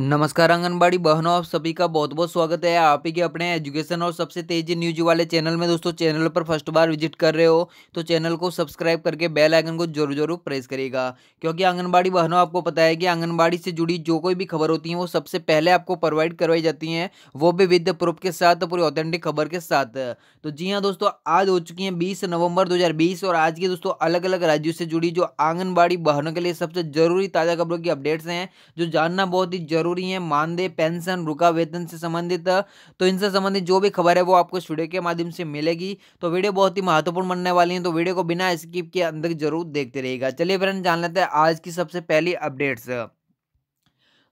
नमस्कार आंगनबाड़ी बहनों आप सभी का बहुत बहुत स्वागत है आप ही के अपने एजुकेशन और सबसे तेजी न्यूज वाले चैनल में दोस्तों चैनल पर फर्स्ट बार विजिट कर रहे हो तो चैनल को सब्सक्राइब करके बेल आइकन को जरूर जरूर प्रेस करेगा क्योंकि आंगनबाड़ी बहनों आपको पता है कि आंगनबाड़ी से जुड़ी जो कोई भी खबर होती है वो सबसे पहले आपको प्रोवाइड करवाई जाती है वो भी विद प्रूफ के साथ पूरी ऑथेंटिक खबर के साथ तो जी हाँ दोस्तों आज हो चुकी है बीस नवम्बर दो और आज की दोस्तों अलग अलग राज्यों से जुड़ी जो आंगनबाड़ी बहनों के लिए सबसे जरूरी ताज़ा खबरों की अपडेट्स हैं जो जानना बहुत ही जरूर जरूरी है मानदेय पेंशन रुका वेतन से संबंधित तो इनसे संबंधित जो भी खबर है वो आपको इस वीडियो के माध्यम से मिलेगी तो वीडियो बहुत ही महत्वपूर्ण बनने वाली है तो वीडियो को बिना स्किप के अंदर जरूर देखते रहेगा चलिए फ्रेंड जान लेते हैं आज की सबसे पहली अपडेट्स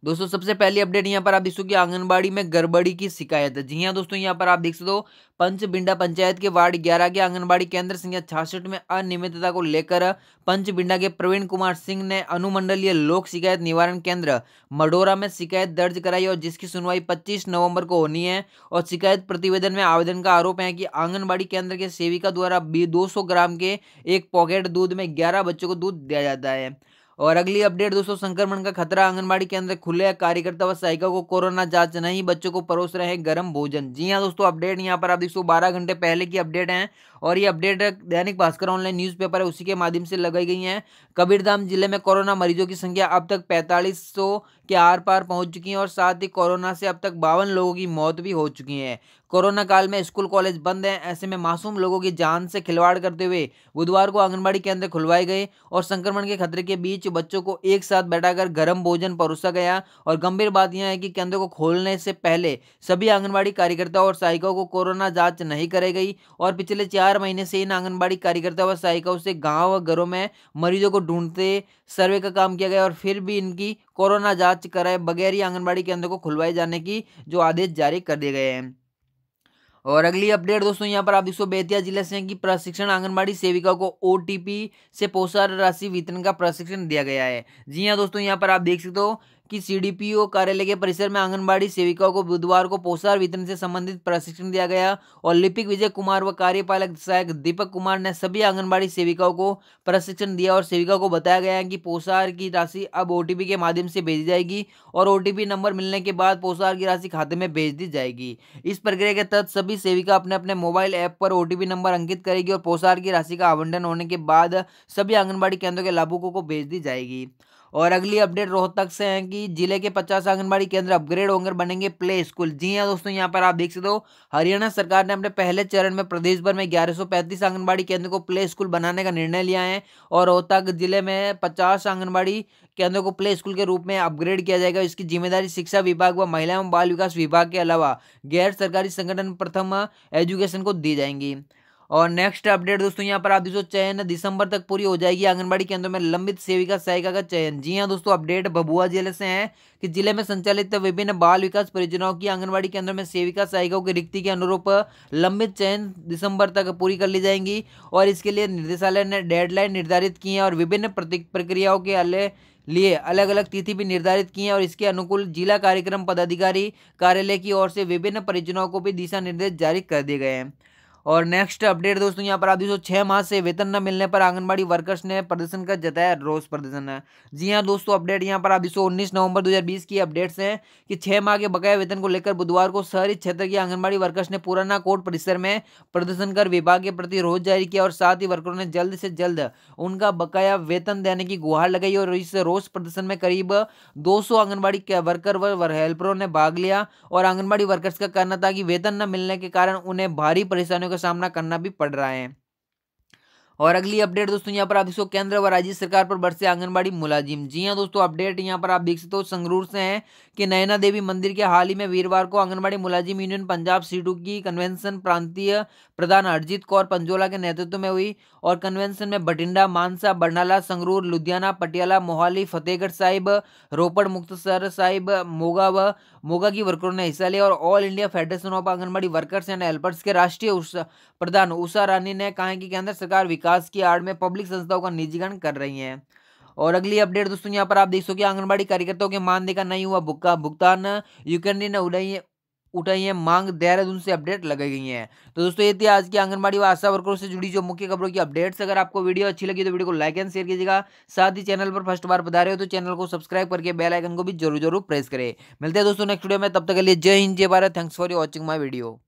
दोस्तों सबसे पहली अपडेट यहाँ पर आप देख सको कि आंगनबाड़ी में गड़बड़ी की शिकायत है जी हाँ दोस्तों यहाँ पर आप देख सकते हो पंचबिंडा पंचायत के वार्ड 11 के आंगनबाड़ी केंद्र संख्या छियासठ में अनियमितता को लेकर पंचबिंडा के प्रवीण कुमार सिंह ने अनुमंडलीय लोक शिकायत निवारण केंद्र मडोरा में शिकायत दर्ज कराई और जिसकी सुनवाई पच्चीस नवम्बर को होनी है और शिकायत प्रतिवेदन में आवेदन का आरोप है कि आंगनबाड़ी केंद्र के सेविका द्वारा दो ग्राम के एक पॉकेट दूध में ग्यारह बच्चों को दूध दिया जाता है और अगली अपडेट दोस्तों संक्रमण का खतरा आंगनबाड़ी केंद्र खुले कार्यकर्ता व सहायिका को कोरोना जांच नहीं बच्चों को परोस रहे हैं गर्म भोजन जी हाँ दोस्तों अपडेट यहाँ पर आप देख बारह घंटे पहले की अपडेट है और ये अपडेट दैनिक भास्कर ऑनलाइन न्यूज़पेपर है उसी के माध्यम से लगाई गई है कबीरधाम जिले में कोरोना मरीजों की संख्या अब तक पैंतालीस के आर पार पहुंच चुकी हैं और साथ ही कोरोना से अब तक बावन लोगों की मौत भी हो चुकी है कोरोना काल में स्कूल कॉलेज बंद हैं ऐसे में मासूम लोगों की जान से खिलवाड़ करते हुए बुधवार को आंगनबाड़ी केंद्र खुलवाए गए और संक्रमण के खतरे के बीच बच्चों को एक साथ बैठाकर गर्म भोजन परोसा गया और गंभीर बात यह है कि केंद्र को खोलने से पहले सभी आंगनबाड़ी कार्यकर्ता और सहायिकाओं को कोरोना जाँच नहीं कराई गई और पिछले चार महीने से इन आंगनबाड़ी कार्यकर्ता व सहायिकाओं से गाँव व घरों में मरीजों को ढूंढते सर्वे का काम किया गया और फिर भी इनकी कोरोना जांच कराए बगैर ही आंगनबाड़ी केंद्रों को खुलवाए जाने की जो आदेश जारी कर दिए गए हैं और अगली अपडेट दोस्तों यहाँ पर आप दोस्तों बेतिया जिले से कि प्रशिक्षण आंगनबाड़ी सेविका को ओटीपी से पोषण राशि वितरण का प्रशिक्षण दिया गया है जी हाँ दोस्तों यहाँ पर आप देख सकते हो कि सीडीपीओ कार्यालय के परिसर में आंगनबाड़ी सेविकाओं को बुधवार को पोषाहार वितरण से संबंधित प्रशिक्षण दिया गया और लिपिक विजय कुमार व कार्यपालक सहायक दीपक कुमार ने सभी आंगनबाड़ी सेविकाओं को प्रशिक्षण दिया और सेविकाओं को बताया गया कि पोषाहार की राशि अब ओ के माध्यम से भेजी जाएगी और ओ नंबर मिलने के बाद पोषाहार की राशि खाते में भेज दी जाएगी इस प्रक्रिया के तहत सभी सेविका अपने अपने मोबाइल ऐप पर ओ नंबर अंकित करेगी और पोषाहार की राशि का आवंटन होने के बाद सभी आंगनबाड़ी केंद्रों के लाभुकों को भेज दी जाएगी और अगली अपडेट रोहतक से है कि जिले के पचास आंगनबाड़ी केंद्र अपग्रेड होकर बनेंगे प्ले स्कूल जी हाँ दोस्तों यहाँ पर आप देख सकते हो हरियाणा सरकार ने अपने पहले चरण में प्रदेश भर में ग्यारह आंगनबाड़ी केंद्र को प्ले स्कूल बनाने का निर्णय लिया है और रोहतक जिले में पचास आंगनबाड़ी केंद्रों को प्ले स्कूल के रूप में अपग्रेड किया जाएगा इसकी जिम्मेदारी शिक्षा विभाग व महिला एवं बाल विकास विभाग के अलावा गैर सरकारी संगठन प्रथम एजुकेशन को दी जाएंगी और नेक्स्ट अपडेट दोस्तों यहाँ पर आप दोस्तों चयन दिसंबर तक पूरी हो जाएगी आंगनबाड़ी केंद्रों में लंबित सेविका सहायिका का चयन जी हाँ दोस्तों अपडेट भभुआ जिले से है कि जिले में संचालित विभिन्न बाल विकास परियोजनाओं की आंगनबाड़ी केंद्रों में सेविका सहायिकाओं की रिक्ति के अनुरूप लंबित चयन दिसंबर तक पूरी कर ली जाएंगी और इसके लिए निदेशालय ने डेडलाइन निर्धारित की है और विभिन्न प्रक्रियाओं के अल लिए अलग अलग तिथि भी निर्धारित की है और इसके अनुकूल जिला कार्यक्रम पदाधिकारी कार्यालय की ओर से विभिन्न परियोजनाओं को भी दिशा निर्देश जारी कर दिए गए हैं और नेक्स्ट अपडेट दोस्तों यहाँ पर आप दोस्तों छः माह से वेतन न मिलने पर आंगनबाड़ी वर्कर्स ने प्रदर्शन का जताया रोज प्रदर्शन है जी हाँ दोस्तों अपडेट यहाँ पर आप दोस्तों उन्नीस नवंबर 2020 की अपडेट्स हैं कि छः माह के बकाया वेतन को लेकर बुधवार को शहरी क्षेत्र के आंगनबाड़ी वर्कर्स ने पुराना कोर्ट परिसर में प्रदर्शन कर विभाग के प्रति रोज जारी किया और साथ ही वर्करों ने जल्द से जल्द उनका बकाया वेतन देने की गुहार लगाई और इस रोज प्रदर्शन में करीब दो आंगनबाड़ी वर्कर व हेल्परों ने भाग लिया और आंगनबाड़ी वर्कर्स का कहना था कि वेतन न मिलने के कारण उन्हें भारी परेशानियों का सामना करना भी पड़ रहा है और अगली अपडेट दोस्तों यहाँ पर आप देख सकते हो केंद्र व राज्य सरकार पर बरसे आंगनबाड़ी मुलाजिम जी हाँ दोस्तों अपडेट यहाँ पर आप देख सकते हो संगरूर से है कि नयना देवी मंदिर के हाल ही में वीरवार को आंगनबाड़ी मुलाजिम यूनियन पंजाब सीटू की कन्वेंशन प्रांतीय प्रधान अरजीत कौर पंजोला के नेतृत्व में हुई और कन्वेंशन में बठिंडा मानसा बरनाला संगरूर लुधियाना पटियाला मोहाली फतेहगढ़ साहिब रोपड़ मुख्तसर साहिब मोगा व मोगा की वर्करों ने हिस्सा लिया और all India federation of anganwadi workers and helpers के राष्ट्रीय प्रधान उषा रानी ने कहा कि केंद्र सरकार विकास विकास की आड़ में पब्लिक संस्थाओं का निजीकरण कर रही हैं और अगली अपडेट दोस्तों यहाँ पर आप देख सकते आंगनबाड़ी कार्यकर्ताओं के मानदेय का नहीं हुआ भुक्का भुगतान यूकेंडी ने उड़ाई उठाई है मांग देहरादून से अपडेट लगाई गई है तो दोस्तों ये थी आज की आंगनबाड़ी व आशा वर्करों से जुड़ी जो मुख्य खबरों की अपडेट्स अगर आपको वीडियो अच्छी लगी तो वीडियो को लाइक एंड शेयर कीजिएगा साथ ही चैनल पर फर्स्ट बार बता रहे हो तो चैनल को सब्सक्राइब करके बेल आइकन को भी जरूर जरूर प्रेस करें मिलते हैं दोस्तों नेक्स्ट वीडियो में तब तक के लिए जय हिंद जय Bharat thanks for watching my video